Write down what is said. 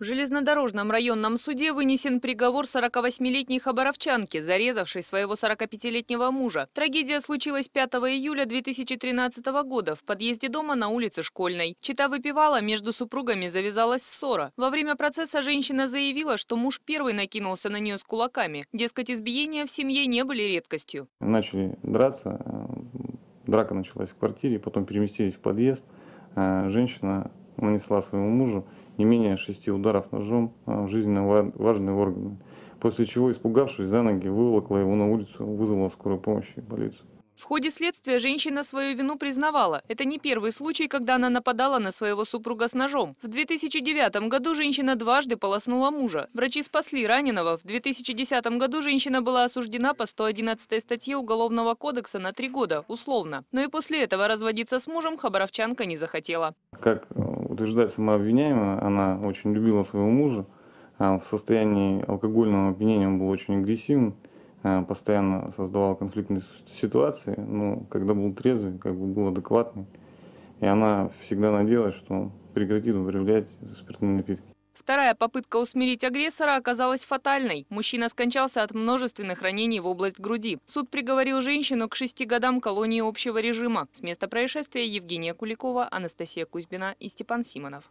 В железнодорожном районном суде вынесен приговор 48-летней хабаровчанке, зарезавшей своего 45-летнего мужа. Трагедия случилась 5 июля 2013 года в подъезде дома на улице Школьной. Чита выпивала, между супругами завязалась ссора. Во время процесса женщина заявила, что муж первый накинулся на нее с кулаками. Дескать, избиения в семье не были редкостью. Начали драться, э, драка началась в квартире, потом переместились в подъезд. Э, женщина нанесла своему мужу не менее шести ударов ножом а, в жизненно важные органы, после чего, испугавшись за ноги, выволокла его на улицу, вызвала скорую помощь и полицию. В ходе следствия женщина свою вину признавала. Это не первый случай, когда она нападала на своего супруга с ножом. В 2009 году женщина дважды полоснула мужа. Врачи спасли раненого. В 2010 году женщина была осуждена по 111 статье Уголовного кодекса на три года, условно. Но и после этого разводиться с мужем хабаровчанка не захотела. Как э, утверждает сама обвиняемая, она очень любила своего мужа. А в состоянии алкогольного опьянения он был очень агрессивен, а, постоянно создавал конфликтные ситуации, но когда был трезвый, как бы был адекватный. И она всегда надеялась, что прекратит употреблять спиртные напитки. Вторая попытка усмирить агрессора оказалась фатальной. Мужчина скончался от множественных ранений в область груди. Суд приговорил женщину к шести годам колонии общего режима. С места происшествия Евгения Куликова, Анастасия Кузьбина и Степан Симонов.